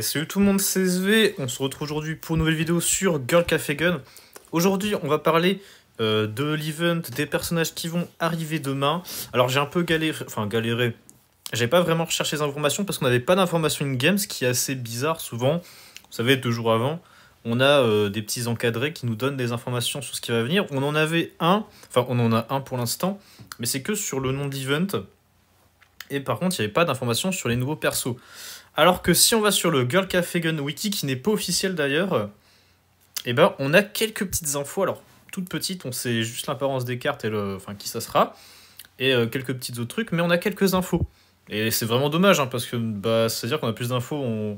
salut tout le monde, c'est SV. On se retrouve aujourd'hui pour une nouvelle vidéo sur Girl Cafe Gun. Aujourd'hui, on va parler euh, de l'event, des personnages qui vont arriver demain. Alors, j'ai un peu galéré, enfin galéré. j'avais pas vraiment recherché les informations parce qu'on n'avait pas d'informations in-game, ce qui est assez bizarre souvent. Vous savez, deux jours avant, on a euh, des petits encadrés qui nous donnent des informations sur ce qui va venir. On en avait un, enfin, on en a un pour l'instant, mais c'est que sur le nom d'event. Et par contre, il n'y avait pas d'informations sur les nouveaux persos. Alors que si on va sur le Girl Cafe Gun Wiki, qui n'est pas officiel d'ailleurs, eh ben, on a quelques petites infos. Alors, toutes petites, on sait juste l'apparence des cartes et le, enfin, qui ça sera, et euh, quelques petits autres trucs, mais on a quelques infos. Et c'est vraiment dommage, hein, parce que bah, c'est-à-dire qu'on a plus d'infos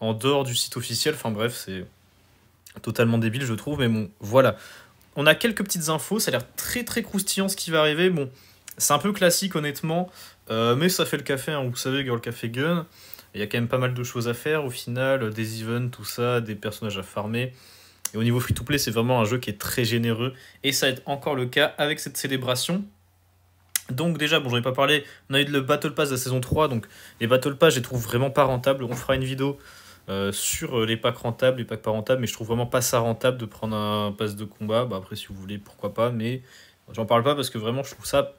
en dehors du site officiel. Enfin bref, c'est totalement débile, je trouve, mais bon, voilà. On a quelques petites infos, ça a l'air très très croustillant ce qui va arriver. Bon, c'est un peu classique, honnêtement, euh, mais ça fait le café, hein, vous savez, Girl Cafe Gun. Il y a quand même pas mal de choses à faire au final, euh, des events, tout ça, des personnages à farmer. Et au niveau free-to-play, c'est vraiment un jeu qui est très généreux. Et ça va être encore le cas avec cette célébration. Donc déjà, bon, j'en ai pas parlé, on a eu le Battle Pass de la saison 3, donc les Battle Pass, je les trouve vraiment pas rentables. On fera une vidéo euh, sur euh, les packs rentables, les packs pas rentables, mais je trouve vraiment pas ça rentable de prendre un pass de combat. Bah, après, si vous voulez, pourquoi pas, mais j'en parle pas parce que vraiment, je trouve ça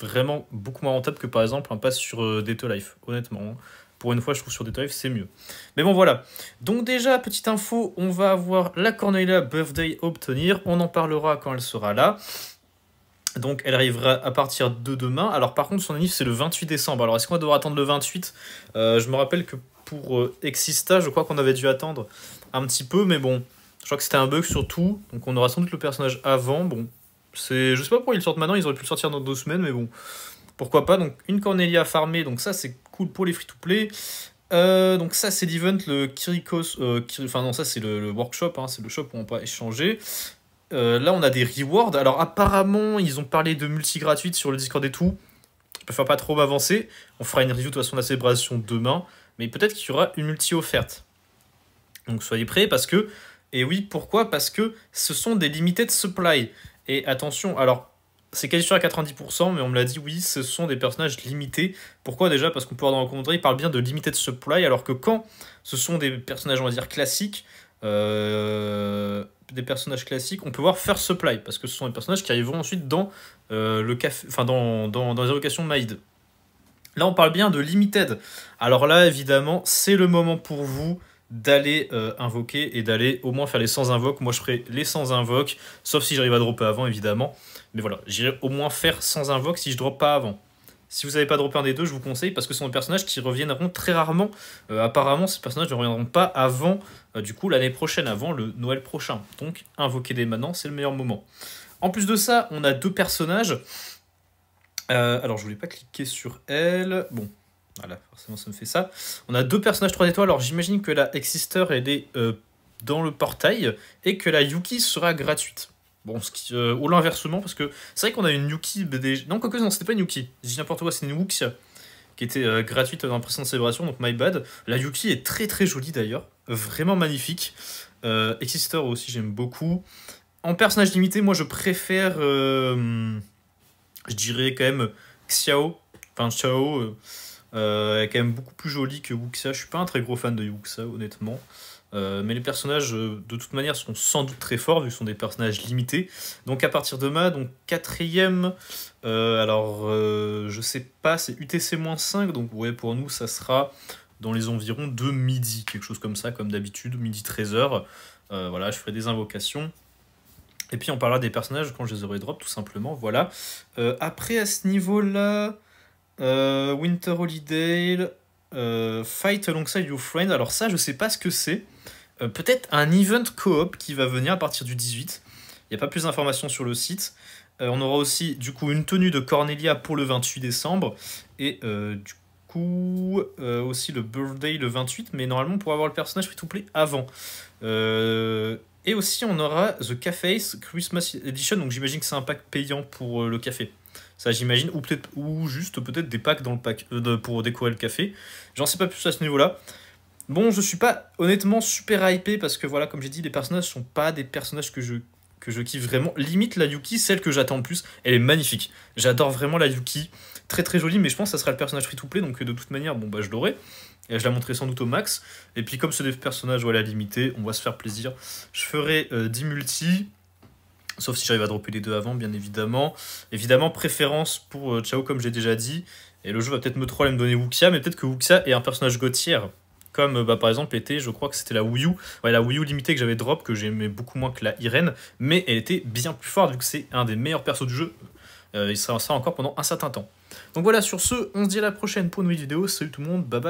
vraiment beaucoup moins rentable que par exemple un pass sur euh, to Life, honnêtement. Hein. Pour une fois, je trouve sur des tarifs, c'est mieux. Mais bon, voilà. Donc déjà, petite info, on va avoir la Cornelia Birthday obtenir. On en parlera quand elle sera là. Donc elle arrivera à partir de demain. Alors par contre, son anniversaire c'est le 28 décembre. Alors est-ce qu'on va devoir attendre le 28 euh, Je me rappelle que pour euh, Exista, je crois qu'on avait dû attendre un petit peu, mais bon, je crois que c'était un bug surtout. Donc on aura sans doute le personnage avant. Bon, c'est, je sais pas pourquoi ils sortent maintenant. Ils auraient pu le sortir dans deux semaines, mais bon, pourquoi pas. Donc une Cornelia farmée, donc ça c'est pour les free-to-play. Euh, donc ça c'est l'event, le Kirikos, euh, enfin non ça c'est le, workshop, hein, c'est le shop où on peut échanger. Euh, là on a des rewards, alors apparemment ils ont parlé de multi gratuite sur le Discord et tout, je préfère pas trop m'avancer, on fera une review de toute façon de la célébration demain, mais peut-être qu'il y aura une multi offerte. Donc soyez prêts parce que, et oui pourquoi Parce que ce sont des limited supply, et attention, alors c'est quasi sûr à 90%, mais on me l'a dit, oui, ce sont des personnages limités. Pourquoi déjà Parce qu'on peut en rencontrer, il parle bien de limited supply, alors que quand ce sont des personnages, on va dire, classiques, euh, des personnages classiques, on peut voir first supply, parce que ce sont des personnages qui arriveront ensuite dans, euh, le café, enfin, dans, dans, dans les allocations Maïd. Là, on parle bien de limited. Alors là, évidemment, c'est le moment pour vous d'aller euh, invoquer et d'aller au moins faire les sans invoques. Moi, je ferai les sans invoques, sauf si j'arrive à dropper avant, évidemment. Mais voilà, j'irai au moins faire sans invoques si je drop pas avant. Si vous n'avez pas droppé un des deux, je vous conseille parce que ce sont des personnages qui reviendront très rarement. Euh, apparemment, ces personnages ne reviendront pas avant, euh, du coup, l'année prochaine, avant le Noël prochain. Donc, invoquer les maintenant, c'est le meilleur moment. En plus de ça, on a deux personnages. alors, je voulais pas cliquer sur elle. Bon, voilà, forcément, ça me fait ça. On a deux personnages 3 étoiles. Alors, j'imagine que la Exister, elle est euh, dans le portail et que la Yuki sera gratuite. Bon, euh, ou l'inversement, parce que c'est vrai qu'on a une Yuki BD. Non, non, c'était pas une Yuki. Je n'importe quoi, c'est une Wuxia qui était euh, gratuite dans la précédente célébration, donc my bad. La Yuki est très très jolie d'ailleurs, vraiment magnifique. Exister aussi, j'aime beaucoup. En personnage limité, moi je préfère. je dirais quand même Xiao. Enfin, Xiao euh, elle est quand même beaucoup plus jolie que Wuxia. Je suis pas un très gros fan de Wuxia, honnêtement. Euh, mais les personnages, euh, de toute manière, sont sans doute très forts, vu que ce sont des personnages limités. Donc à partir de ma, donc quatrième, alors je sais pas, c'est UTC-5, donc ouais, pour nous, ça sera dans les environs de midi, quelque chose comme ça, comme d'habitude, midi 13h. voilà, je ferai des invocations. Et puis on parlera des personnages quand je les aurai drop, tout simplement, voilà. après, à ce niveau-là... Euh, Winter Holiday, euh, Fight Alongside Your Friend. Alors ça, je sais pas ce que c'est. Euh, peut-être un event coop qui va venir à partir du 18. Il n'y a pas plus d'informations sur le site. on aura aussi du coup une tenue de Cornelia pour le 28 décembre. Et du coup aussi le birthday le 28. Mais normalement pour avoir le personnage free to play avant. Et aussi, on aura The Cafe's Christmas Edition. Donc, j'imagine que c'est un pack payant pour euh, le café. Ça, j'imagine. Ou, peut-être, ou juste peut-être des packs dans le pack euh, pour décorer le café. J'en sais pas plus à ce niveau-là. Bon, je suis pas honnêtement super hypé parce que, voilà, comme j'ai dit, les personnages sont pas des personnages que je que je kiffe vraiment. Limite la Yuki, celle que j'attends le plus, elle est magnifique. J'adore vraiment la Yuki très très joli, mais je pense que ça sera le personnage free-to-play, donc euh, de toute manière, bon bah je l'aurai. Je la montrerai sans doute au max. Et puis comme ce personnage voilà, limité, on va se faire plaisir. Je ferai 10 euh, multi, sauf si j'arrive à dropper les deux avant, bien évidemment. Évidemment, préférence pour euh, Chao, comme j'ai déjà dit. Et le jeu va peut-être me trop et me donner Wuxia, mais peut-être que Wuxia est un personnage gauthier comme bah, par exemple était, je crois que c'était la Wii U, ouais, la Wii U limitée que j'avais drop, que j'aimais beaucoup moins que la Irene, mais elle était bien plus forte vu que c'est un des meilleurs persos du jeu. il sera ça encore pendant un certain temps. Donc voilà, sur ce, on se dit à la prochaine pour une nouvelle vidéo. Salut tout le monde, bye bye.